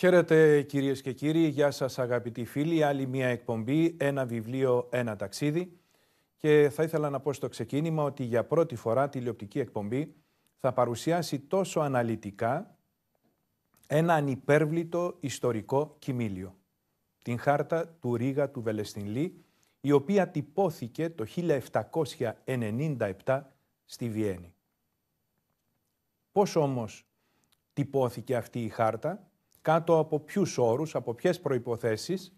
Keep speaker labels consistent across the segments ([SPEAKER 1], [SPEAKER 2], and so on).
[SPEAKER 1] Χαίρετε κυρίες και κύριοι, γεια σας αγαπητοί φίλοι, άλλη μια εκπομπή, ένα βιβλίο, ένα ταξίδι. Και θα ήθελα να πω στο ξεκίνημα ότι για πρώτη φορά τη τηλεοπτική εκπομπή θα παρουσιάσει τόσο αναλυτικά ένα ανυπέρβλητο ιστορικό κοιμήλιο. Την χάρτα του Ρίγα του Βελεστινλή, η οποία τυπώθηκε το 1797 στη Βιέννη. Πώς όμως τυπώθηκε αυτή η χάρτα, κάτω από ποιους όρους, από ποιες προποθέσει,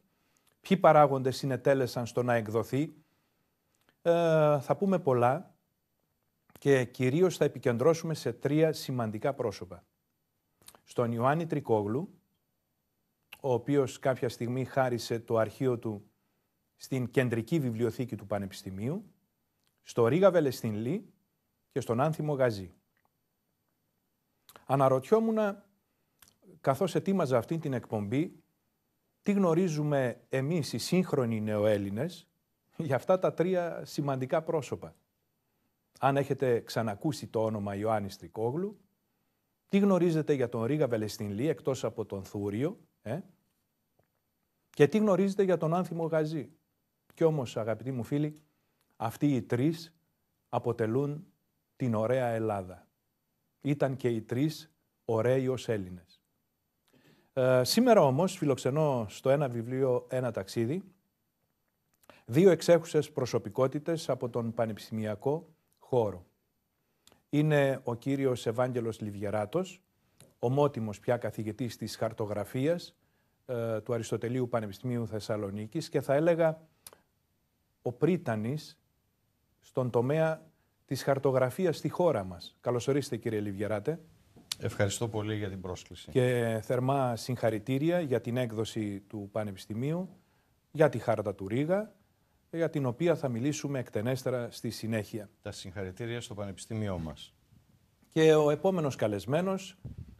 [SPEAKER 1] ποιοι παράγοντες συνετέλεσαν στο να εκδοθεί. Ε, θα πούμε πολλά και κυρίως θα επικεντρώσουμε σε τρία σημαντικά πρόσωπα. Στον Ιωάννη Τρικόγλου, ο οποίος κάποια στιγμή χάρισε το αρχείο του στην κεντρική βιβλιοθήκη του Πανεπιστημίου, στο Ρίγα Βελεστινλή και στον Άνθιμο Γαζή. Αναρωτιόμουν καθώς ετοίμαζα αυτή την εκπομπή, τι γνωρίζουμε εμείς οι σύγχρονοι νεοέλληνες για αυτά τα τρία σημαντικά πρόσωπα. Αν έχετε ξανακούσει το όνομα Ιωάννη Τρικόγλου, τι γνωρίζετε για τον Ρίγα Βελεστινλή εκτός από τον Θούριο ε? και τι γνωρίζετε για τον Άνθιμο Γαζή. Κι όμως αγαπητοί μου φίλοι, αυτοί οι τρεις αποτελούν την ωραία Ελλάδα. Ήταν και οι τρεις ωραίοι ως Έλληνες. Ε, σήμερα όμως φιλοξενώ στο ένα βιβλίο ένα ταξίδι δύο εξέχουσες προσωπικότητες από τον πανεπιστημιακό χώρο. Είναι ο κύριος Ευάγγελος Λιβιεράτος, ομότιμος πια καθηγητής της χαρτογραφίας ε, του Αριστοτελείου Πανεπιστημίου Θεσσαλονίκης και θα έλεγα ο πρίτανης στον τομέα της χαρτογραφίας στη χώρα μας. Καλωσορίστε κύριε Λιβιεράτε.
[SPEAKER 2] Ευχαριστώ πολύ για την πρόσκληση. Και
[SPEAKER 1] θερμά συγχαρητήρια για την έκδοση του Πανεπιστημίου, για τη Χάρτα του Ρήγα, για την οποία θα μιλήσουμε εκτενέστερα στη συνέχεια. Τα συγχαρητήρια στο Πανεπιστήμιό μας. Και ο επόμενος καλεσμένος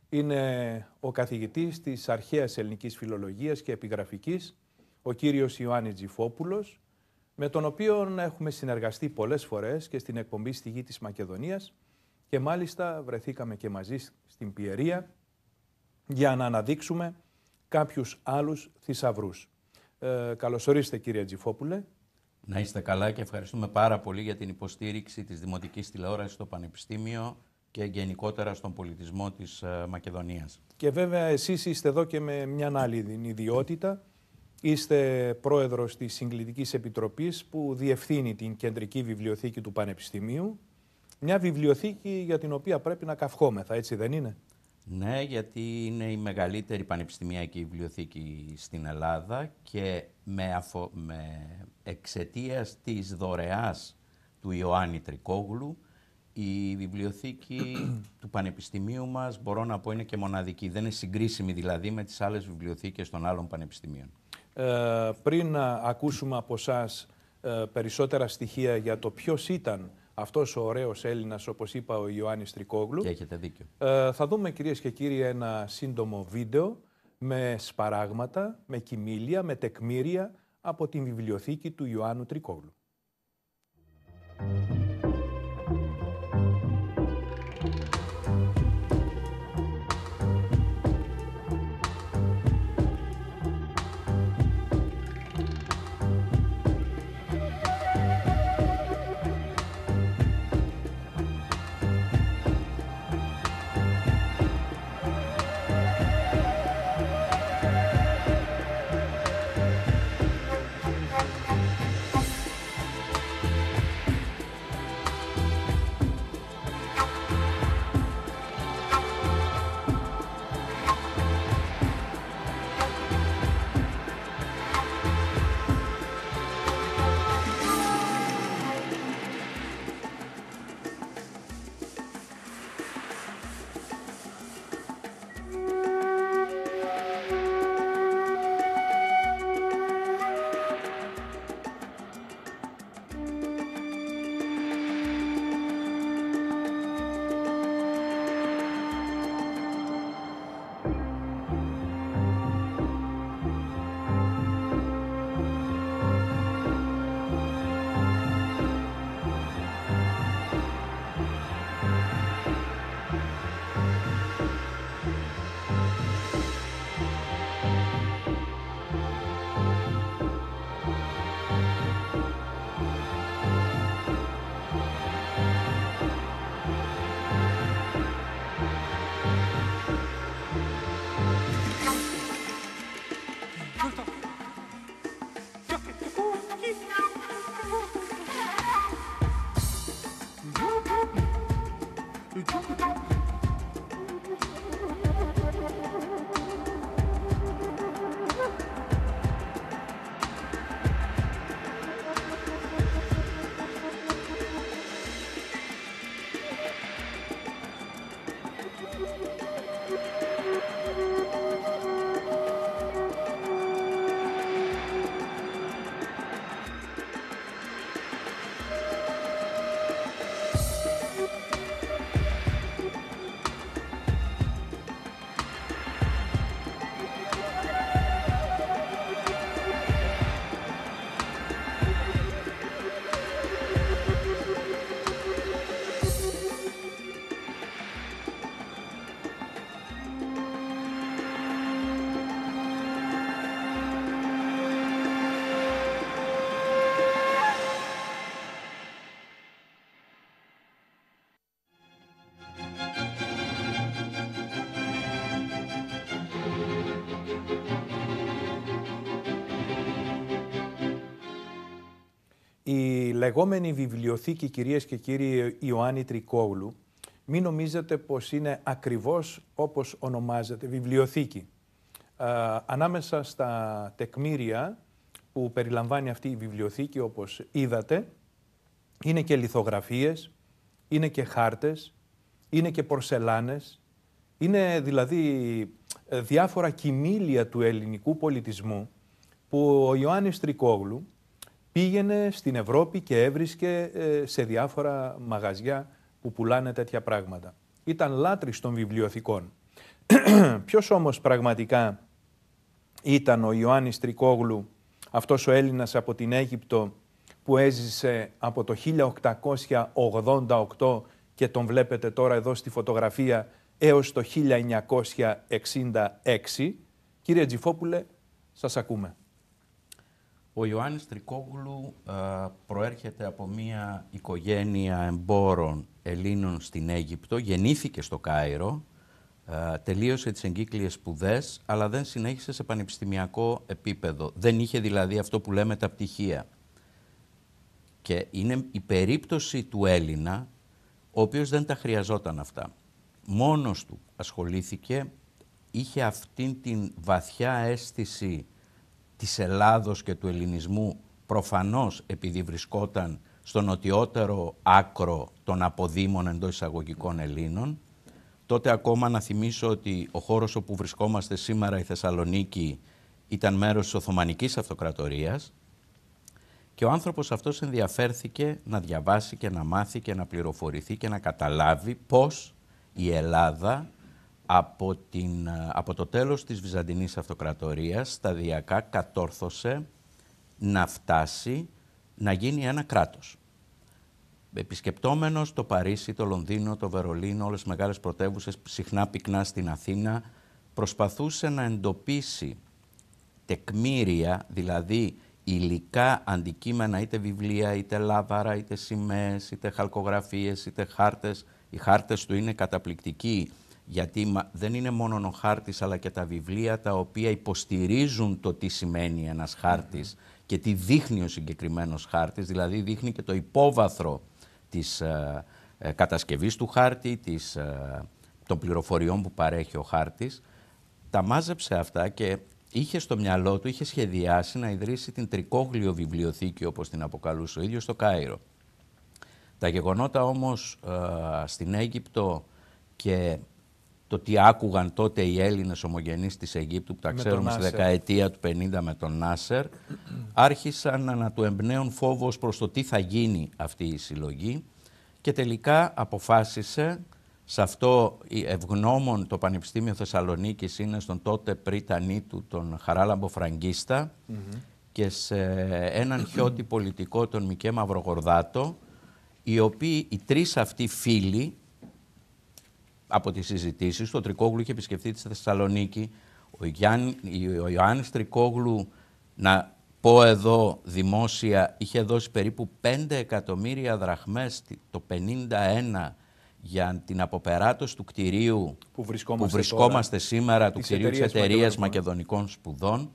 [SPEAKER 1] είναι ο καθηγητής της Αρχαίας Ελληνικής Φιλολογίας και Επιγραφικής, ο κύριος Ιωάννης Τζιφόπουλος, με τον οποίο έχουμε συνεργαστεί πολλές φορές και στην εκπομπή στη Γη της Μακεδονίας και μάλιστα βρεθήκαμε και μαζί στην Πιερία για να αναδείξουμε κάποιους άλλους θησαυρούς. Ε, καλωσορίστε κύριε Τζιφόπουλε.
[SPEAKER 3] Να είστε καλά και ευχαριστούμε πάρα πολύ για την υποστήριξη της Δημοτικής Τηλεόρασης στο Πανεπιστήμιο και γενικότερα στον πολιτισμό της ε, Μακεδονίας.
[SPEAKER 1] Και βέβαια εσείς είστε εδώ και με μια άλλη ιδιότητα. Είστε πρόεδρος της Συγκλητικής Επιτροπής που διευθύνει την Κεντρική Βιβλιοθήκη του Πανεπιστημίου μια βιβλιοθήκη για την οποία πρέπει να καυχόμεθα, έτσι δεν είναι.
[SPEAKER 3] Ναι, γιατί είναι η μεγαλύτερη πανεπιστημιακή βιβλιοθήκη στην Ελλάδα και με, αφο... με εξαιτίας της δωρεάς του Ιωάννη Τρικόγλου η βιβλιοθήκη του Πανεπιστημίου μας μπορώ να πω είναι και μοναδική. Δεν είναι συγκρίσιμη δηλαδή με τις άλλες βιβλιοθήκες των άλλων πανεπιστημίων.
[SPEAKER 1] Ε, πριν ακούσουμε από εσάς ε, περισσότερα στοιχεία για το ποιος ήταν αυτός ο ωραίος Έλληνας, όπως είπα, ο Ιωάννης Τρικόγλου. Και έχετε δίκιο. Ε, θα δούμε, κυρίες και κύριοι, ένα σύντομο βίντεο με σπαράγματα, με κοιμήλια, με τεκμήρια από την βιβλιοθήκη του Ιωάννου Τρικόγλου. Justo. λεγόμενη βιβλιοθήκη, κυρίες και κύριοι Ιωάννη Τρικόγλου μην νομίζετε πως είναι ακριβώς όπως ονομάζεται, βιβλιοθήκη. ανάμεσα στα τεκμήρια που περιλαμβάνει αυτή η βιβλιοθήκη, όπως είδατε, είναι και λιθογραφίες, είναι και χάρτες, είναι και πορσελάνες, είναι δηλαδή ε, διάφορα κοιμήλια του ελληνικού πολιτισμού που ο Ιωάννης Τρικόγλου πήγαινε στην Ευρώπη και έβρισκε ε, σε διάφορα μαγαζιά που πουλάνε τέτοια πράγματα. Ήταν λάτρης των βιβλιοθηκών. Ποιος όμως πραγματικά ήταν ο Ιωάννης Τρικόγλου, αυτός ο Έλληνας από την Αίγυπτο που έζησε από το 1888 και τον βλέπετε τώρα εδώ στη φωτογραφία έως το 1966. Κύριε Τζιφόπουλε, σας ακούμε. Ο Ιωάννης Τρικόγλου ε, προέρχεται από μια
[SPEAKER 3] οικογένεια εμπόρων Ελλήνων στην Αίγυπτο, γεννήθηκε στο Κάιρο, ε, τελείωσε τις εγκύκλειες σπουδές, αλλά δεν συνέχισε σε πανεπιστημιακό επίπεδο. Δεν είχε δηλαδή αυτό που λέμε τα πτυχία. Και είναι η περίπτωση του Έλληνα, ο οποίος δεν τα χρειαζόταν αυτά. Μόνος του ασχολήθηκε, είχε αυτήν την βαθιά αίσθηση της Ελλάδος και του ελληνισμού προφανώς επειδή βρισκόταν στο νοτιότερο άκρο των αποδήμων εντός εισαγωγικών Ελλήνων. Τότε ακόμα να θυμίσω ότι ο χώρος όπου βρισκόμαστε σήμερα η Θεσσαλονίκη ήταν μέρος της Οθωμανικής Αυτοκρατορίας και ο άνθρωπος αυτός ενδιαφέρθηκε να διαβάσει και να μάθει και να πληροφορηθεί και να καταλάβει πώς η Ελλάδα από, την, ε, από το τέλος της Βυζαντινής Αυτοκρατορίας σταδιακά κατόρθωσε να φτάσει να γίνει ένα κράτος. Επισκεπτόμενος το Παρίσι, το Λονδίνο, το Βερολίνο, όλες τις μεγάλες πρωτεύουσες, συχνά πυκνά στην Αθήνα, προσπαθούσε να εντοπίσει τεκμήρια, δηλαδή υλικά αντικείμενα, είτε βιβλία, είτε λάβαρα, είτε σημαίες, είτε χαλκογραφίες, είτε χάρτες. Οι χάρτες του είναι καταπληκτικοί γιατί δεν είναι μόνο ο χάρτης αλλά και τα βιβλία τα οποία υποστηρίζουν το τι σημαίνει ένας και τι δείχνει ο συγκεκριμένος χάρτης, δηλαδή δείχνει και το υπόβαθρο της ε, ε κατασκευής του χάρτη, της, ε, των πληροφοριών που παρέχει ο χάρτης. Τα μάζεψε αυτά και είχε στο μυαλό του, είχε σχεδιάσει να ιδρύσει την τρικόγλιο βιβλιοθήκη όπως την αποκαλούσε ο ίδιος στο Κάιρο. Τα γεγονότα όμως ε, στην Αίγυπτο και το τι άκουγαν τότε οι Έλληνες ομογενείς της Αιγύπτου που τα ξέρουμε στη δεκαετία του 50 με τον Νάσερ άρχισαν να του εμπνέουν φόβος προς το τι θα γίνει αυτή η συλλογή και τελικά αποφάσισε σε αυτό ευγνώμων το Πανεπιστήμιο Θεσσαλονίκης είναι στον τότε πρίτανή του τον Χαράλαμπο Φραγκίστα και σε έναν χιώτη πολιτικό τον Μικέ Μαυρογορδάτο οι οποίοι οι τρεις αυτοί φίλοι από τις συζητήσεις το Τρικόγλου είχε επισκεφθεί τη Θεσσαλονίκη, ο, Γιάννη, ο Ιωάννης Τρικόγλου, να πω εδώ δημόσια, είχε δώσει περίπου 5 εκατομμύρια δραχμές το 51 για την αποπεράτωση του κτηρίου που βρισκόμαστε, σήμερα, του κτηρίου της εταιρείας Μακεδονικών Σπουδών.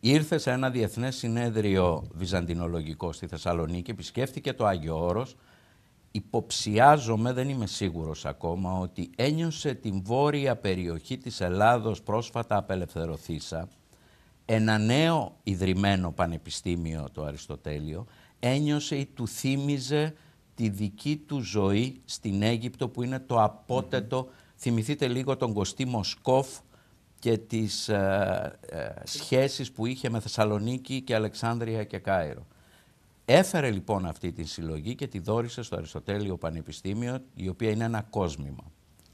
[SPEAKER 3] Ήρθε σε ένα διεθνές συνέδριο βυζαντινολογικό στη Θεσσαλονίκη, επισκέφθηκε το Άγιο Όρος, Υποψιάζομαι, δεν είμαι σίγουρος ακόμα, ότι ένιωσε την βόρεια περιοχή της Ελλάδος πρόσφατα απελευθερωθήσα, ένα νέο ιδρυμένο πανεπιστήμιο το Αριστοτέλειο, ένιωσε ή του θύμιζε τη δική του ζωή στην Αίγυπτο που είναι το απότετο. Θυμηθείτε λίγο τον Κωστή Μοσκόφ και τις ε, ε σχέσεις που είχε με Θεσσαλονίκη και Αλεξάνδρεια και Κάιρο. Έφερε λοιπόν αυτή τη συλλογή και τη δόρισε στο Αριστοτέλειο Πανεπιστήμιο, η οποία είναι ένα κόσμημα.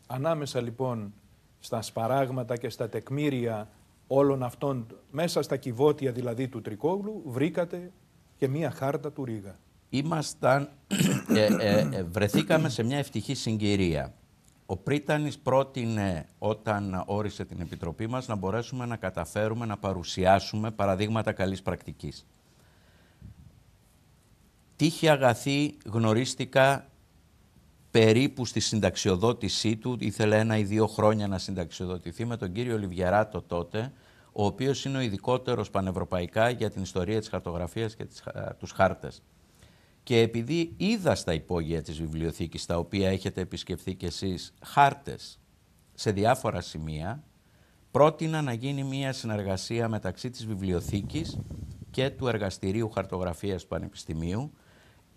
[SPEAKER 1] Ανάμεσα λοιπόν στα σπαράγματα και στα τεκμήρια όλων αυτών, μέσα στα κυβότια δηλαδή του Τρικόγλου, βρήκατε και μία χάρτα του Ρίγα. Ήμασταν,
[SPEAKER 3] ε, ε, ε, βρεθήκαμε σε μια ευτυχή συγκυρία. Ο Πρίτανης πρότεινε όταν όρισε την Επιτροπή μας να μπορέσουμε να καταφέρουμε να παρουσιάσουμε παραδείγματα καλής πρακτικής τύχη αγαθή γνωρίστηκα περίπου στη συνταξιοδότησή του, ήθελε ένα ή δύο χρόνια να συνταξιοδοτηθεί με τον κύριο Λιβιαράτο τότε, ο οποίος είναι ο ειδικότερος πανευρωπαϊκά για την ιστορία της χαρτογραφίας και τις, ε, τους χάρτες. Και επειδή είδα στα υπόγεια της βιβλιοθήκης, τα οποία έχετε επισκεφθεί κι εσείς, χάρτες σε διάφορα σημεία, πρότεινα να γίνει μια συνεργασία μεταξύ της βιβλιοθήκης και του Εργαστηρίου Χαρτογραφίας του Πανεπιστημίου,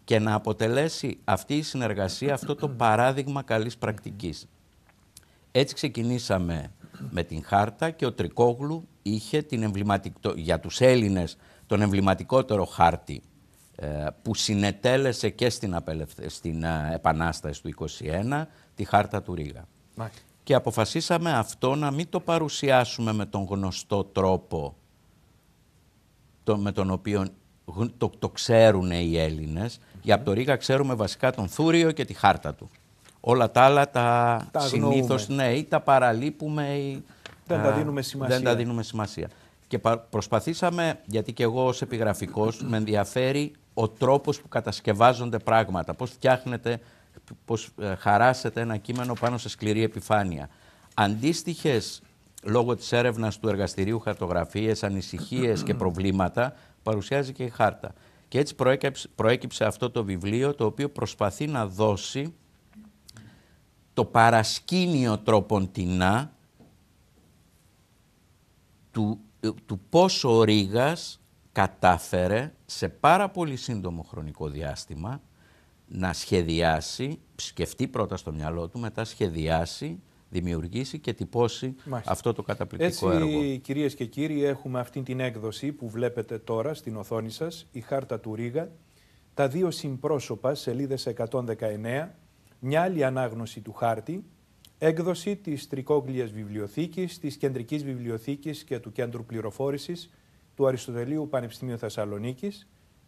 [SPEAKER 3] και να αποτελέσει αυτή η συνεργασία αυτό το παράδειγμα καλής πρακτικής. Έτσι ξεκινήσαμε με την χάρτα και ο Τρικόγλου είχε την εμβληματικο... για τους Έλληνες τον εμβληματικότερο χάρτη ε, που συνετέλεσε και στην, στην ε, Επανάσταση του 21 τη χάρτα του Ρίγα. Ναι. Και αποφασίσαμε αυτό να μην το παρουσιάσουμε με τον γνωστό τρόπο με τον οποίο το, το ξέρουν οι ελληνες Για από το Ρίγα ξέρουμε βασικά τον Θούριο και τη χάρτα του. Όλα τα άλλα τα, τα συνήθως ναι, ή τα παραλείπουμε ή δεν, τα, δίνουμε σημασία. δεν τα δίνουμε σημασία. Και προσπαθήσαμε, γιατί και εγώ ως επιγραφικός με ενδιαφέρει ο τρόπος που κατασκευάζονται πράγματα, πώς φτιάχνετε, πώς ε, χαράσετε ένα κείμενο πάνω σε σκληρή επιφάνεια. Αντίστοιχες λόγω της έρευνας του εργαστηρίου χαρτογραφίες, ανησυχίες και προβλήματα παρουσιάζει και η χάρτα. Και έτσι προέκυψε, αυτό το βιβλίο το οποίο προσπαθεί να δώσει το παρασκήνιο τρόπον του, του πόσο ο Ρήγας κατάφερε σε πάρα πολύ σύντομο χρονικό διάστημα να σχεδιάσει, σκεφτεί πρώτα στο μυαλό του, μετά σχεδιάσει δημιουργήσει και τυπώσει αυτό το καταπληκτικό Έτσι,
[SPEAKER 1] έργο. Κυρίες και κύριοι, έχουμε αυτή την έκδοση που βλέπετε τώρα στην οθόνη σας, η χάρτα του Ρίγα, τα δύο συμπρόσωπα, σελίδες 119, μια άλλη ανάγνωση του χάρτη, έκδοση της Τρικόγλιας Βιβλιοθήκης, της Κεντρικής Βιβλιοθήκης και του Κέντρου Πληροφόρησης του Αριστοτελείου Πανεπιστημίου Θεσσαλονίκης,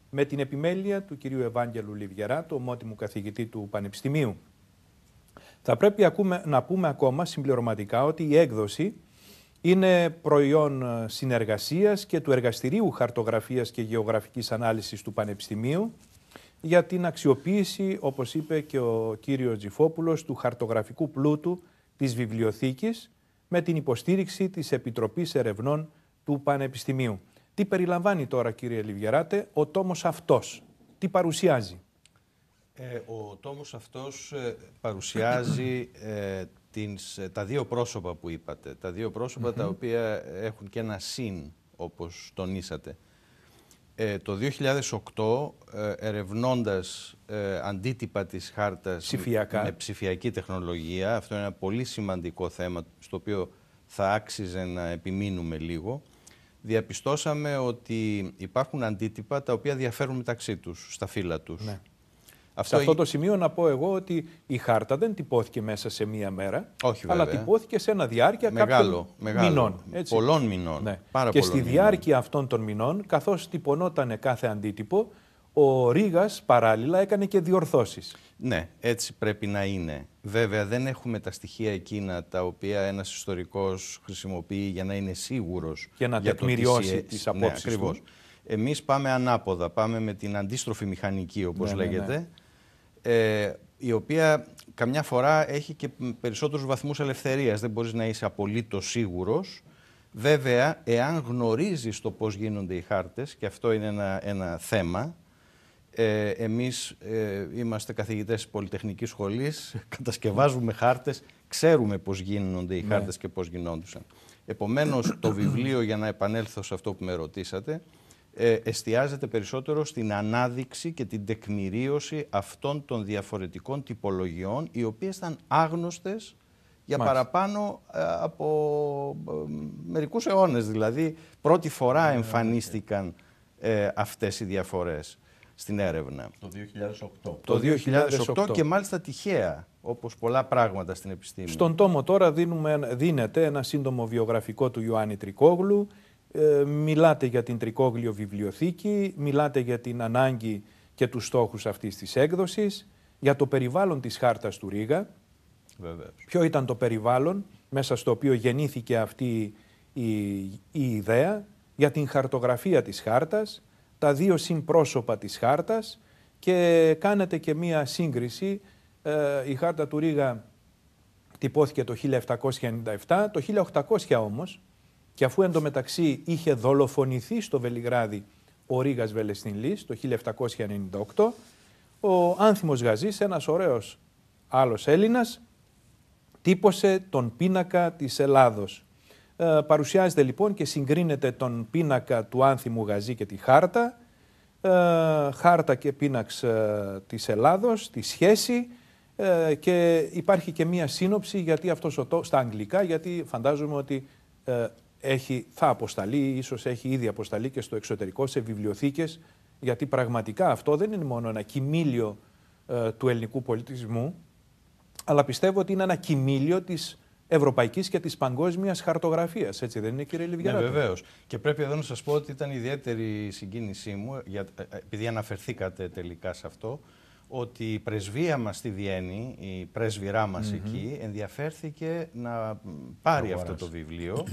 [SPEAKER 1] με την επιμέλεια του κυρίου Ευάγγελου Λιβιερά, του ομότιμου καθηγητή του Πανεπιστημίου. Θα πρέπει να πούμε ακόμα συμπληρωματικά ότι η έκδοση είναι προϊόν ε, συνεργασίας και του Εργαστηρίου Χαρτογραφίας και Γεωγραφικής Ανάλυσης του Πανεπιστημίου για την αξιοποίηση, όπως είπε και ο κύριος Τζιφόπουλος, του χαρτογραφικού πλούτου της βιβλιοθήκης με την υποστήριξη της Επιτροπής Ερευνών του Πανεπιστημίου. Τι περιλαμβάνει τώρα κύριε Λιβιεράτε ο τόμος αυτός, τι παρουσιάζει.
[SPEAKER 2] Ε, ο τόμος αυτός ε,
[SPEAKER 1] παρουσιάζει ε, ε, τα δύο
[SPEAKER 2] πρόσωπα που είπατε. Τα δύο πρόσωπα τα οποία έχουν και ένα συν, όπως τονίσατε. Ε, το 2008, ερευνώντας αντίτυπα της χάρτας με ψηφιακή τεχνολογία, αυτό είναι ένα πολύ σημαντικό θέμα, στο οποίο θα άξιζε να επιμείνουμε λίγο, διαπιστώσαμε ότι υπάρχουν αντίτυπα τα οποία διαφέρουν μεταξύ τους, στα φύλλα τους. Ναι. Αυτό... Σε αυτό το
[SPEAKER 1] σημείο να πω εγώ ότι η χάρτα δεν τυπώθηκε μέσα σε μία μέρα, Όχι, αλλά τυπώθηκε σε ένα διάρκεια μεγάλο, κάποιων μηνών. Έτσι. Πολλών μηνών. Ναι. και στη διάρκεια αυτών των μηνών, καθώς τυπωνόταν κάθε αντίτυπο, ο Ρήγας παράλληλα έκανε και
[SPEAKER 2] διορθώσεις. Ναι, έτσι πρέπει να είναι. Βέβαια δεν έχουμε τα στοιχεία εκείνα τα οποία ένας ιστορικός χρησιμοποιεί για να είναι σίγουρος. Και να για τεκμηριώσει το... τις ναι, απόψεις ναι, Εμείς πάμε ανάποδα, πάμε με την αντίστροφη μηχανική όπως ναι, ναι, ναι. λέγεται. Ε, η οποία καμιά φορά έχει και περισσότερους βαθμούς ελευθερίας. Δεν μπορείς να είσαι απολύτως σίγουρος. Βέβαια, εάν γνωρίζεις το πώς γίνονται οι χάρτες, και αυτό είναι ένα, θέμα, ε, εμείς ε, είμαστε καθηγητές της Πολυτεχνικής Σχολής, κατασκευάζουμε χάρτες, ξέρουμε πώς γίνονται οι ναι. χάρτες και πώς γινόντουσαν. Επομένως, το βιβλίο, για να επανέλθω σε αυτό που με ρωτήσατε, ε, εστιάζεται περισσότερο στην ανάδειξη και την τεκμηρίωση αυτών των διαφορετικών τυπολογιών οι οποίες ήταν άγνωστες για παραπάνω ε, από ε, μερικούς αιώνες. Δηλαδή πρώτη φορά ναι, εμφανίστηκαν ναι. ε, αυτές οι διαφορές στην έρευνα. Το 2008. Το 2008, και μάλιστα τυχαία, όπως πολλά πράγματα στην επιστήμη.
[SPEAKER 1] Στον τόμο τώρα δίνουμε, δίνεται ένα σύντομο βιογραφικό του Ιωάννη Τρικόγλου ε, μιλάτε για την Τρικόγλιο Βιβλιοθήκη, μιλάτε για την ανάγκη και τους στόχους αυτής της έκδοσης, για το περιβάλλον της χάρτας του Ρίγα. Ποιο ήταν το περιβάλλον μέσα στο οποίο γεννήθηκε αυτή η, ιδέα, για την χαρτογραφία της χάρτας, τα δύο συμπρόσωπα της χάρτας και κάνετε και μία σύγκριση. Ε, η χάρτα του Ρίγα τυπώθηκε το 1797, το 1800 όμως, και αφού εντωμεταξύ είχε δολοφονηθεί στο Βελιγράδι ο Ρίγας Βελεστινλής το 1798, ο Άνθιμος Γαζής, ένας ωραίος άλλος Έλληνας, τύπωσε τον πίνακα της Ελλάδος. Ε, παρουσιάζεται λοιπόν και συγκρίνεται τον πίνακα του Άνθιμου Γαζή και τη χάρτα, ε, χάρτα και πίναξ ε, της Ελλάδος, τη σχέση ε, και υπάρχει και μία σύνοψη γιατί αυτός στα αγγλικά, γιατί φαντάζομαι ότι έχει, θα αποσταλεί, ίσως έχει ήδη αποσταλεί και στο εξωτερικό, σε βιβλιοθήκες, γιατί πραγματικά αυτό δεν είναι μόνο ένα κοιμήλιο ε, του ελληνικού πολιτισμού, αλλά πιστεύω ότι είναι ένα κοιμήλιο της Ευρωπαϊκής και της παγκόσμιας χαρτογραφίας. έτσι δεν είναι κύριε Λιβιάδη. Ναι Και πρέπει εδώ να σας πω ότι ήταν
[SPEAKER 2] ιδιαίτερη η συγκίνησή μου, για, ε, ε, επειδή αναφερθήκατε τελικά σε αυτό, ότι η πρεσβεία μας στη Βιέννη, η πρέσβυρά μας εκεί, ενδιαφέρθηκε να
[SPEAKER 1] πάρει αυτό το βιβλίο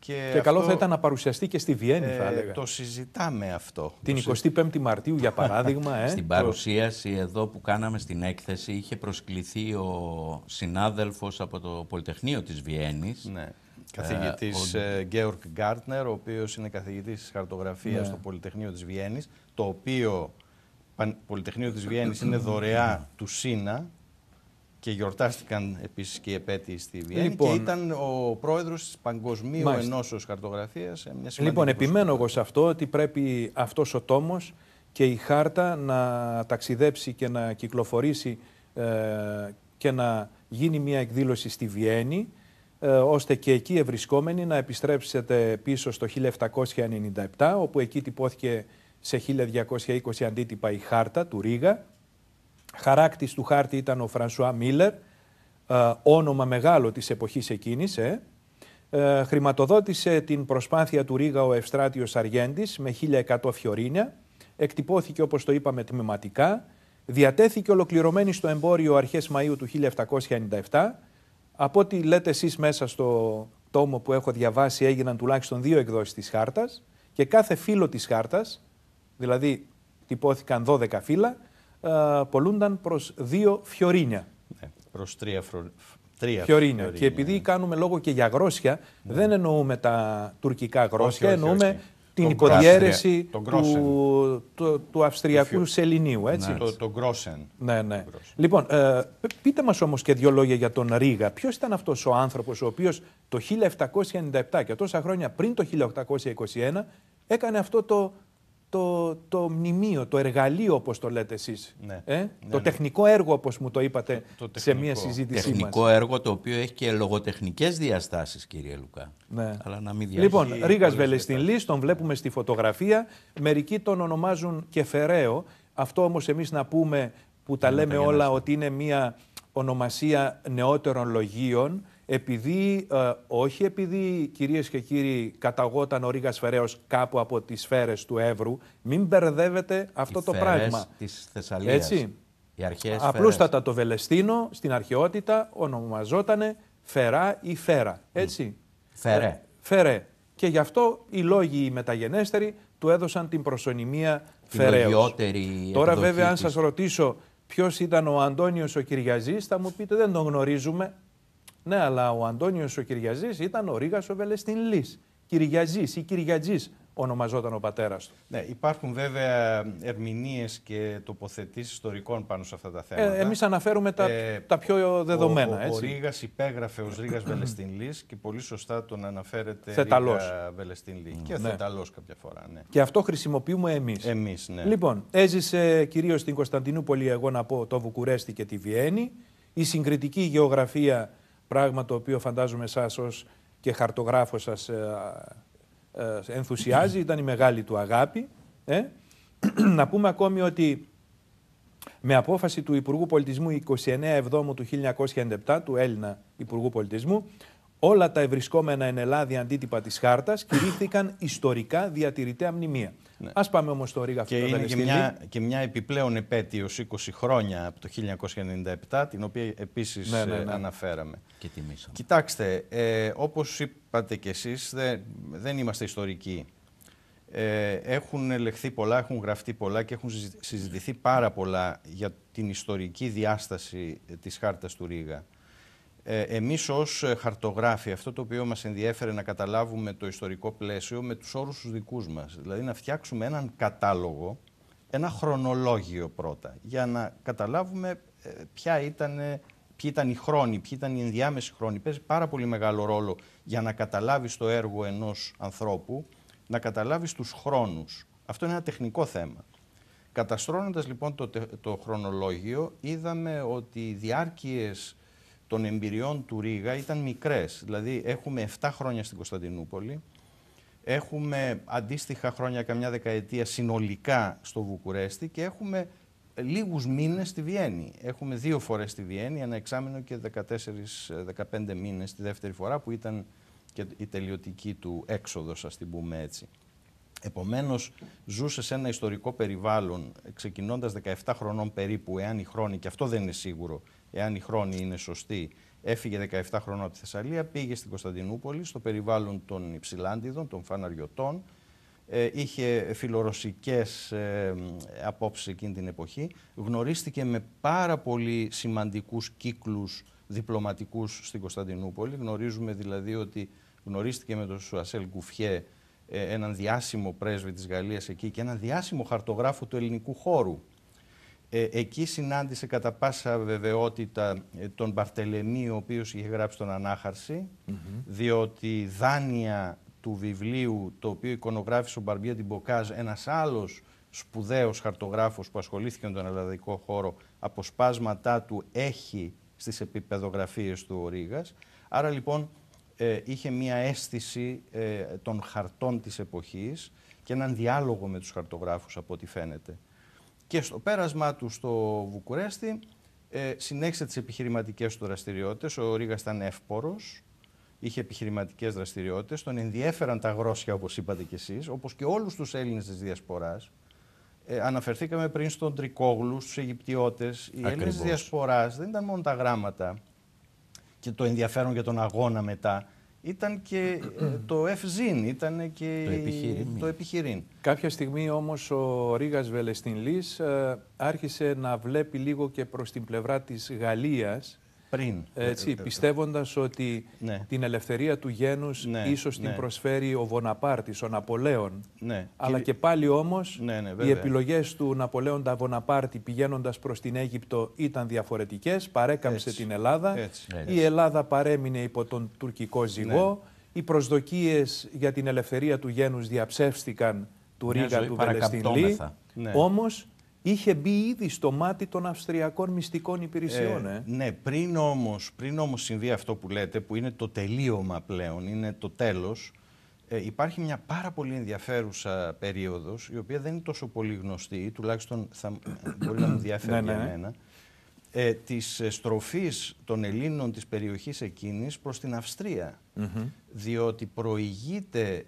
[SPEAKER 1] Και, και καλό θα ήταν
[SPEAKER 2] να παρουσιαστεί και στη Βιέννη, θα ε, έλεγα. Το συζητάμε αυτό. Την
[SPEAKER 1] 25η Μαρτίου, για παράδειγμα. ε, στην παρουσίαση εδώ που
[SPEAKER 3] κάναμε στην έκθεση, είχε προσκληθεί ο συνάδελφος από το Πολυτεχνείο της Βιέννης. Ναι. Ε, καθηγητής ε,
[SPEAKER 2] Γκάρτνερ, ο οποίος είναι καθηγητής χαρτογραφίας ναι. στο Πολυτεχνείο της Βιέννης, το οποίο Πολυτεχνείο της Βιέννης είναι δωρεά του ΣΥΝΑ, και γιορτάστηκαν επίσης και οι επέτειοι στη Βιέννη. και λοιπόν. ήταν
[SPEAKER 1] ο πρόεδρος της Παγκοσμίου
[SPEAKER 2] Ενώσεως Χαρτογραφίας. Ε, λοιπόν,
[SPEAKER 1] επιμένω εγώ σε αυτό ότι πρέπει αυτός ο τόμος και η χάρτα να ταξιδέψει και να κυκλοφορήσει ε, και να γίνει μια εκδήλωση στη Βιέννη ε, ώστε και εκεί ευρισκόμενοι να επιστρέψετε πίσω στο 1797 όπου εκεί τυπώθηκε σε 1220 αντίτυπα η χάρτα του Ρίγα Χαράκτης του χάρτη ήταν ο Φρανσουά Μίλλερ, ε, όνομα μεγάλο της εποχής εκείνης. Ε. ε χρηματοδότησε την προσπάθεια του Ρίγα ο Ευστράτιος Αργέντης με 1.100 φιωρίνια. Εκτυπώθηκε όπως το είπαμε τμηματικά. Διατέθηκε ολοκληρωμένη στο εμπόριο αρχές Μαΐου του 1797. Από ό,τι λέτε εσείς μέσα στο τόμο που έχω διαβάσει έγιναν τουλάχιστον δύο εκδόσεις της χάρτας και κάθε φύλλο της χάρτας, δηλαδή τυπώθηκαν 12 φύλλα, ε, πολλούνταν προς δύο φιωρίνια.
[SPEAKER 2] Ναι, προς Τρία φιωρίνια. Και
[SPEAKER 1] επειδή ναι. κάνουμε λόγο και για γρόσια, ναι. δεν εννοούμε τα τουρκικά γρόσια, όχι, εννοούμε την υποδιέρεση του, του, του, του, αυστριακού σεληνίου. Έτσι. Ναι. Το, Ναι, ναι. Λοιπόν, ε, πείτε μας όμως και δύο λόγια για τον Ρίγα. Ποιος ήταν αυτός ο άνθρωπος ο οποίος το 1797 και τόσα χρόνια πριν το 1821 έκανε αυτό το το, το μνημείο, το εργαλείο όπως το λέτε εσείς. Ναι. Ε? Ναι, το ναι. τεχνικό έργο όπως μου το είπατε σε μια συζήτησή μας. Τεχνικό
[SPEAKER 3] έργο το οποίο έχει και λογοτεχνικές διαστάσεις κύριε Λουκά.
[SPEAKER 1] Αλλά να μην λοιπόν, Ρίγας Βελεστινλής τον βλέπουμε στη φωτογραφία. Μερικοί τον ονομάζουν και Φεραίο. Αυτό όμως εμείς να πούμε που τα λέμε όλα ότι είναι μια ονομασία νεότερων λογίων επειδή, ε, όχι επειδή κυρίες και κύριοι καταγόταν ο Ρήγας Φεραίος κάπου από τις σφαίρες του Εύρου, μην μπερδεύετε αυτό το πράγμα. της Θεσσαλίας. Έτσι. Οι τα Απλούστατα το Βελεστίνο στην αρχαιότητα ονομαζότανε Φερά ή Φέρα. Έτσι. Φερέ. Ε, φερέ. Και γι' αυτό οι λόγοι οι μεταγενέστεροι του έδωσαν την προσωνυμία Φεραίος. Τώρα βέβαια αν σας ρωτήσω ποιος ήταν ο Αντώνιος ο Κυριαζής θα μου πείτε δεν τον γνωρίζουμε ναι, αλλά ο Αντώνιος ο Κυριαζής ήταν ο Ρίγα ο Βελεστινλής. Κυριαζής ή Κυριαζής ονομαζόταν
[SPEAKER 2] ο πατέρας του. Ναι, υπάρχουν βέβαια ερμηνείες και τοποθετήσεις ιστορικών πάνω σε αυτά τα ε, θέματα. Ε, Εμείς αναφέρουμε τα, ε, τα πιο δεδομένα. Ο, ο, έτσι. ο Ρίγα υπέγραφε ως Ρίγα Βελεστινλής και πολύ σωστά τον αναφέρεται Θεταλός. Βελεστινλής. και ναι. θεταλός κάποια φορά. Ναι. Και
[SPEAKER 1] αυτό χρησιμοποιούμε εμείς. Εμείς, ναι. Λοιπόν, έζησε κυρίως στην Κωνσταντινούπολη, εγώ να πω, το Βουκουρέστι και τη Βιέννη. Η συγκριτική γεωγραφία Πράγμα το οποίο φαντάζομαι εσάς ως και χαρτογράφος σας ε, ε, ε, ενθουσιάζει, ήταν η μεγάλη του αγάπη. Ε. Να πούμε ακόμη ότι με απόφαση του Υπουργού Πολιτισμού 29 Εβδόμου του 1997, του Έλληνα Υπουργού Πολιτισμού, Όλα τα ευρισκόμενα εν Ελλάδη αντίτυπα της χάρτας κηρύχθηκαν ιστορικά διατηρητέα μνημεία. Ναι. πάμε όμως στο Ρίγα αυτό Και και μια,
[SPEAKER 2] και μια επιπλέον επέτειος 20 χρόνια από το 1997, την οποία επίσης ναι, ναι, ε, ναι. αναφέραμε. Και τιμήσαμε. Κοιτάξτε, ε, όπως είπατε κι εσείς, δεν, είμαστε ιστορικοί. Ε, έχουν ελεχθεί πολλά, έχουν γραφτεί πολλά και έχουν συζητηθεί πάρα πολλά για την ιστορική διάσταση της χάρτας του Ρίγα. Ε, εμείς ως ε, χαρτογράφοι αυτό το οποίο μας ενδιέφερε να καταλάβουμε το ιστορικό πλαίσιο με τους όρους τους δικούς μας. Δηλαδή να φτιάξουμε έναν κατάλογο, ένα χρονολόγιο πρώτα, για να καταλάβουμε ε, ποια ήταν, ποιοι ήταν οι χρόνοι, ποιοι ήταν οι ενδιάμεσοι χρόνοι. Παίζει πάρα πολύ μεγάλο ρόλο για να καταλάβεις το έργο ενός ανθρώπου, να καταλάβεις τους χρόνους. Αυτό είναι ένα τεχνικό θέμα. Καταστρώνοντας λοιπόν το, το χρονολόγιο, είδαμε ότι οι διάρκειες των εμπειριών του Ρίγα ήταν μικρές. Δηλαδή έχουμε 7 χρόνια στην Κωνσταντινούπολη, έχουμε αντίστοιχα χρόνια καμιά δεκαετία συνολικά στο Βουκουρέστι και έχουμε λίγους μήνες στη Βιέννη. Έχουμε δύο φορές στη Βιέννη, ένα εξάμεινο και 14-15 μήνες τη δεύτερη φορά που ήταν και η τελειωτική του έξοδος, ας την πούμε έτσι. Επομένως, ζούσε σε ένα ιστορικό περιβάλλον, ξεκινώντας 17 χρονών περίπου, εάν η χρόνη, και αυτό δεν είναι σίγουρο, εάν η χρόνη είναι σωστή, έφυγε 17 χρόνια από τη Θεσσαλία, πήγε στην Κωνσταντινούπολη, στο περιβάλλον των Υψηλάντιδων, των Φαναριωτών. Ε, είχε φιλορωσικές ε, απόψεις εκείνη την εποχή. Γνωρίστηκε με πάρα πολύ σημαντικούς κύκλους διπλωματικούς στην Κωνσταντινούπολη. Γνωρίζουμε δηλαδή ότι γνωρίστηκε με τον Σουασέλ Γκουφιέ, ε, έναν διάσημο πρέσβη της Γαλλίας εκεί και έναν διάσημο χαρτογράφο του ελληνικού χώρου ε, εκεί συνάντησε κατά πάσα βεβαιότητα ε, τον Μπαρτελεμί ο οποίος είχε γράψει τον Ανάχαρση, διότι δάνεια του βιβλίου, το οποίο εικονογράφησε ο Μπαρμπία Τιμποκάζ, ένας άλλος σπουδαίος χαρτογράφος που ασχολήθηκε με τον ελλαδικό χώρο, αποσπάσματά του έχει στις επιπεδογραφίες του ο Ρήγας. Άρα λοιπόν ε, είχε μία αίσθηση των χαρτών της εποχής και έναν διάλογο με τους χαρτογράφους από ό,τι φαίνεται και στο πέρασμά του στο Βουκουρέστι ε, συνέχισε τις επιχειρηματικές του δραστηριότητες. Ο Ρήγας ήταν εύπορος, είχε επιχειρηματικές δραστηριότητες, τον ενδιέφεραν τα γρόσια όπως είπατε κι εσείς, όπως και όλους τους Έλληνες της Διασποράς. Ε, αναφερθήκαμε πριν στον Τρικόγλου, στους Αιγυπτιώτες. Οι Ακριβώς. Έλληνες της Διασποράς δεν ήταν μόνο τα γράμματα και το ενδιαφέρον για τον αγώνα
[SPEAKER 1] μετά, ήταν και ε, το FZIN, ήταν και το επιχειρήν. Κάποια στιγμή όμως ο Ρίγας Βελεστινλής ε, άρχισε να βλέπει λίγο και προς την πλευρά της Γαλλίας πριν. Ε, ε, ε, πιστεύοντας ότι ναι. την ελευθερία του γένους ναι, ίσως την ναι. προσφέρει ο Βοναπάρτης, ο Ναπολέον. Ναι. Αλλά και πάλι όμως οι επιλογές του Ναπολέοντα Βοναπάρτη πηγαίνοντας προς την Αίγυπτο ήταν διαφορετικές, παρέκαμψε την Ελλάδα, η Ελλάδα παρέμεινε υπό τον τουρκικό ζυγό, οι προσδοκίες για την ελευθερία του γένους διαψεύστηκαν του Ρίγα, του Βελεστινλή, όμως είχε μπει ήδη στο μάτι των Αυστριακών μυστικών υπηρεσιών. Ε, ε.
[SPEAKER 2] Ναι, πριν όμως, πριν όμως συμβεί αυτό που λέτε, που είναι το τελείωμα πλέον, είναι το τέλος, ε, υπάρχει μια πάρα πολύ ενδιαφέρουσα περίοδος, η οποία δεν είναι τόσο πολύ γνωστή, τουλάχιστον θα, μπορεί να μου ενδιαφέρει ναι, ναι. για μένα, ε, της στροφής των Ελλήνων της περιοχής εκείνης προς την Αυστρία. Διότι προηγείται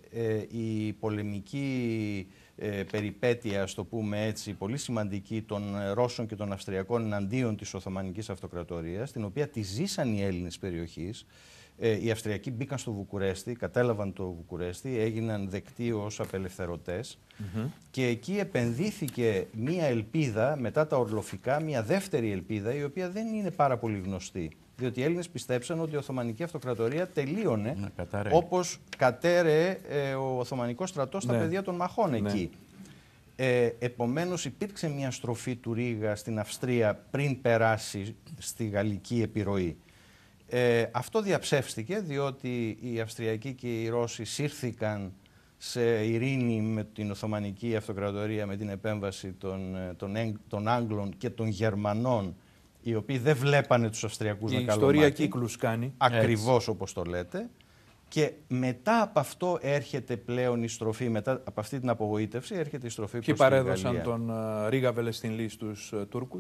[SPEAKER 2] η πολεμική ε, περιπέτεια, ας το πούμε έτσι, πολύ σημαντική των Ρώσων και των Αυστριακών εναντίον της Οθωμανικής Αυτοκρατορίας, την οποία τη ζήσαν οι Έλληνες περιοχής. Ε, οι Αυστριακοί μπήκαν στο Βουκουρέστι, κατέλαβαν το Βουκουρέστι, έγιναν δεκτοί ως απελευθερωτες και εκεί επενδύθηκε μία ελπίδα, μετά τα ορλοφικά, μία δεύτερη ελπίδα, η οποία δεν είναι πάρα πολύ γνωστή διότι οι Έλληνες πιστέψαν ότι η Οθωμανική Αυτοκρατορία τελείωνε όπως κατέρεε ε, ο Οθωμανικός στρατός στα παιδιά πεδία των μαχών ναι. εκεί. Ε, Επομένως, υπήρξε μια στροφή του Ρίγα στην Αυστρία πριν περάσει στη γαλλική επιρροή. Ε, αυτό διαψεύστηκε διότι οι Αυστριακοί και οι Ρώσοι σύρθηκαν σε ειρήνη με την Οθωμανική Αυτοκρατορία με την επέμβαση των, ε, των Άγγλων και των Γερμανών οι οποίοι δεν βλέπανε τους Αυστριακούς να καλούν. Η ιστορία κύκλους κάνει. Ακριβώς όπως το λέτε. Και μετά από αυτό έρχεται πλέον η στροφή, μετά από αυτή την απογοήτευση, έρχεται η στροφή προς την παρέδωσαν τον ε,
[SPEAKER 1] Ρίγα Βελεστινλή στους ε, Τούρκους.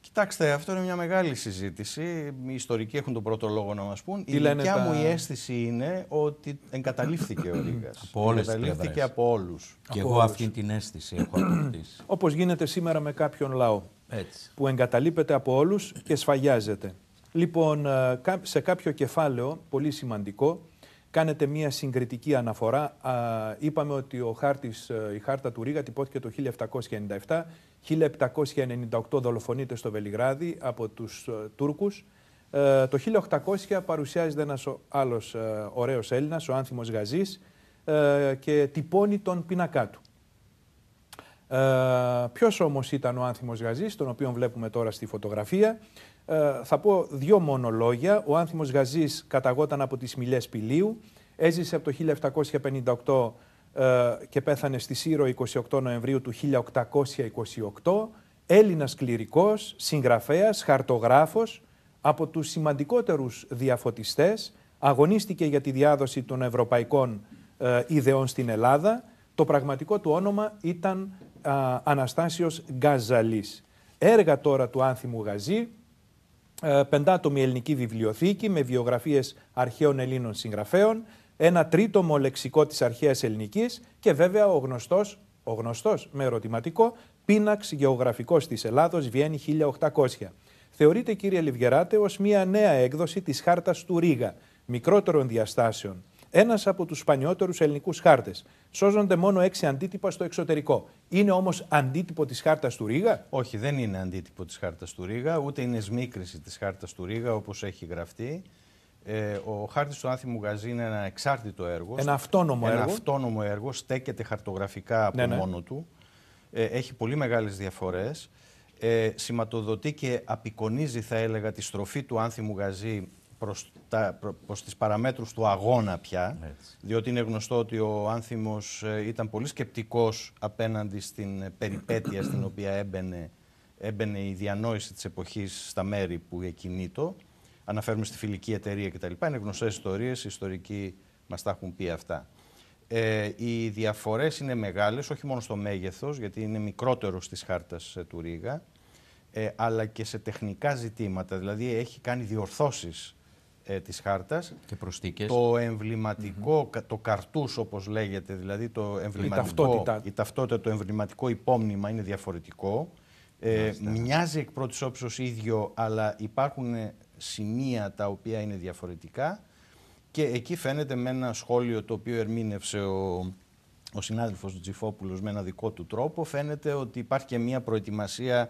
[SPEAKER 2] Κοιτάξτε, αυτό είναι μια μεγάλη συζήτηση. Οι ιστορικοί έχουν τον πρώτο λόγο να μας πούν. Τι η δικιά μου η
[SPEAKER 1] αίσθηση είναι ότι εγκαταλείφθηκε ο Ρίγας. από τις εγκαταλείφθηκε από όλους. Και από εγώ
[SPEAKER 3] όλους. αυτή την αίσθηση έχω αποκτήσει.
[SPEAKER 1] Όπως γίνεται σήμερα με κάποιον λαό. Έτσι. που εγκαταλείπεται από όλους και σφαγιάζεται. Λοιπόν, ε, σε κάποιο κεφάλαιο, πολύ σημαντικό, κάνετε μία συγκριτική αναφορά. Είπαμε ότι ο χάρτης, ε, η χάρτα του Ρίγα τυπώθηκε το 1797. 1798 δολοφονείται στο Βελιγράδι από τους ε, Τούρκους. Το 1800 παρουσιάζεται ένας άλλος ωραίος Έλληνας, ο Άνθιμος Γαζής, και τυπώνει τον πίνακά του. Ε, Ποιος όμως ήταν ο Άνθιμος Γαζής, τον οποίο βλέπουμε τώρα στη φωτογραφία. Ε, θα πω δύο μόνο λόγια. Ο Άνθιμος Γαζής καταγόταν από τις Μιλές πιλίου έζησε από το 1758 ε, και πέθανε στη Σύρο 28 Νοεμβρίου του 1828. Έλληνας κληρικός, συγγραφέας, χαρτογράφος, από τους σημαντικότερους διαφωτιστές, αγωνίστηκε για τη διάδοση των ευρωπαϊκών ε, ιδεών στην Ελλάδα, το πραγματικό του όνομα ήταν α, Αναστάσιος Γκαζαλής. Έργα τώρα του Άνθιμου Γαζή, ε, πεντάτομη ελληνική βιβλιοθήκη με βιογραφίες αρχαίων Ελλήνων συγγραφέων, ένα τρίτομο λεξικό της αρχαίας ελληνικής και βέβαια ο γνωστός, ο γνωστός με ερωτηματικό, πίναξ γεωγραφικός της Ελλάδος Βιέννη 1800. Θεωρείται κύριε Λιβγεράτε ως μια νέα έκδοση της χάρτας του Ρίγα, μικρότερων διαστάσεων, ένας από τους σπανιότερους ελληνικούς χάρτες. Σώζονται μόνο έξι αντίτυπα στο εξωτερικό. Είναι όμως αντίτυπο της χάρτας του Ρίγα. Όχι, δεν είναι αντίτυπο της χάρτας του
[SPEAKER 2] Ρίγα, ούτε είναι σμίκριση της χάρτας του Ρίγα όπως έχει γραφτεί. Ε, ο χάρτης του Άνθιμου Γαζί είναι ένα εξάρτητο έργο. Ένα αυτόνομο ένα έργο. αυτόνομο έργο, στέκεται χαρτογραφικά από ναι, ναι. μόνο του. Ε, έχει πολύ μεγάλες διαφορές. Ε, σηματοδοτεί και απεικονίζει, θα έλεγα, τη στροφή του Άνθιμου γαζή προς, τα, προς τις παραμέτρους του αγώνα πια, διότι είναι γνωστό ότι ο Άνθιμος ε, ήταν πολύ σκεπτικός απέναντι στην ε, περιπέτεια στην οποία έμπαινε, έμπαινε η διανόηση της εποχής στα μέρη που εκινήτω. Αναφέρουμε στη φιλική εταιρεία κτλ. Είναι γνωστές ιστορίες, οι ιστορικοί μας τα έχουν πει αυτά. Ε, οι διαφορές είναι μεγάλες, όχι μόνο στο μέγεθος, γιατί είναι μικρότερο της χάρτας ε, του Ρίγα, ε, αλλά και σε τεχνικά ζητήματα. Δηλαδή έχει κάνει διορθώσεις ε, της χάρτας. Και προστίκες. Το εμβληματικο το καρτούς όπως λέγεται, δηλαδή το εμβληματικό, η ταυτότητα, η ταυτότητα το εμβληματικό υπόμνημα είναι διαφορετικό. Ε, μοιάζει εκ πρώτης όψεως ίδιο, αλλά υπάρχουν ε, σημεία τα οποία είναι διαφορετικά. Και εκεί φαίνεται με ένα σχόλιο το οποίο ερμήνευσε ο, ο συνάδελφος Τζιφόπουλος με ένα δικό του τρόπο, φαίνεται ότι υπάρχει και μια προετοιμασία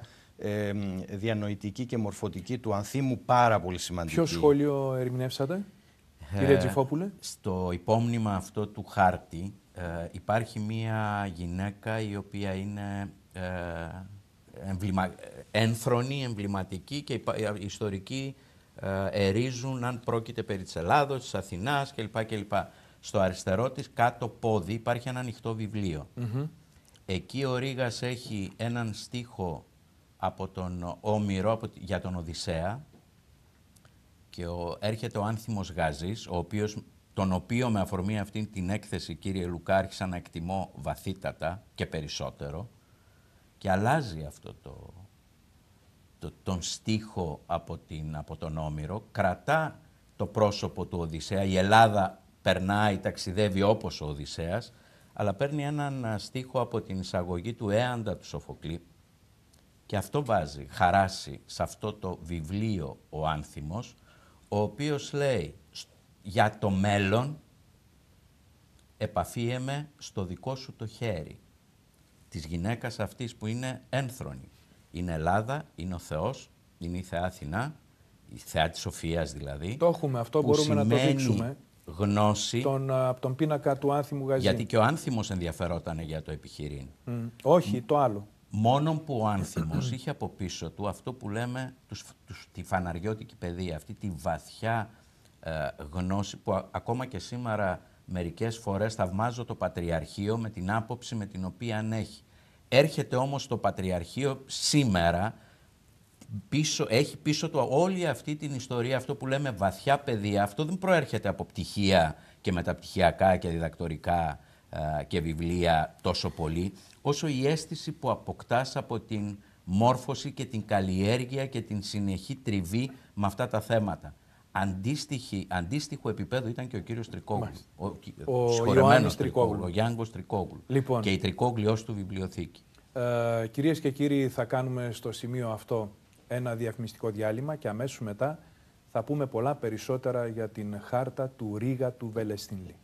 [SPEAKER 2] διανοητική
[SPEAKER 3] και μορφωτική του ανθίμου πάρα πολύ σημαντική. Ποιο
[SPEAKER 1] σχόλιο ερμηνεύσατε, ε, κύριε Τζιφόπουλε.
[SPEAKER 3] Στο υπόμνημα αυτό του χάρτη ε, υπάρχει μία γυναίκα η οποία είναι ε, εμβλημα... ένθρονη, εμβληματική και ιστορική ερίζουν αν πρόκειται περί της Ελλάδος, της Αθηνάς κλπ. Στο αριστερό της κάτω πόδι υπάρχει ένα ανοιχτό βιβλίο. Εκεί ο Ρήγας έχει έναν στίχο από τον Όμηρο για τον Οδυσσέα και ο, έρχεται ο Άνθιμος Γάζης, ο οποίος, τον οποίο με αφορμή αυτή την έκθεση, κύριε Λουκά, άρχισα να εκτιμώ βαθύτατα και περισσότερο και αλλάζει αυτό το, τον στίχο από, την, από τον Όμηρο, κρατά το πρόσωπο του Οδυσσέα, η Ελλάδα περνάει, ταξιδεύει όπως ο Οδυσσέας, αλλά παίρνει έναν στίχο από την εισαγωγή του Έαντα του Σοφοκλή, και αυτό βάζει χαράσει σε αυτό το βιβλίο ο Άνθιμος, ο οποίος λέει για το μέλλον επαφίεμαι στο δικό σου το χέρι της γυναίκας αυτής που είναι ένθρονη. Είναι Ελλάδα, είναι ο Θεός, είναι η Θεά Αθηνά, η Θεά της Σοφίας δηλαδή. Το έχουμε αυτό, μπορούμε να το δείξουμε. Γνώση. Τον,
[SPEAKER 1] από τον πίνακα του Άνθιμου γαζί. Γιατί
[SPEAKER 3] και ο Άνθιμος ενδιαφερόταν για το επιχειρήν. Όχι, το άλλο. Μόνο που ο Άνθιμος είχε από πίσω του αυτό που λέμε τη φαναριώτικη παιδεία, αυτή τη βαθιά ε, γνώση που ακόμα και σήμερα μερικές φορές θαυμάζω το Πατριαρχείο με την άποψη με την οποία ανέχει. Έρχεται όμως το Πατριαρχείο σήμερα, πίσω, έχει πίσω του όλη αυτή την ιστορία, αυτό που λέμε βαθιά παιδεία, αυτό δεν προέρχεται από πτυχία και μεταπτυχιακά και διδακτορικά ε, και βιβλία τόσο πολύ όσο η αίσθηση που αποκτάς από την μόρφωση και την καλλιέργεια και την συνεχή τριβή με αυτά τα θέματα. αντίστοιχο επίπεδο ήταν και ο κύριος Τρικόγλου. Ο, ο, ο Τρικόγλου. Ο Γιάνγκος Τρικόγλου. Λοιπόν. Και η Τρικόγλιός του βιβλιοθήκη.
[SPEAKER 1] Ε, κυρίες και κύριοι, θα κάνουμε στο σημείο αυτό ένα διαφημιστικό διάλειμμα και αμέσως μετά θα πούμε πολλά περισσότερα για την χάρτα του Ρίγα του Βελεστινλή.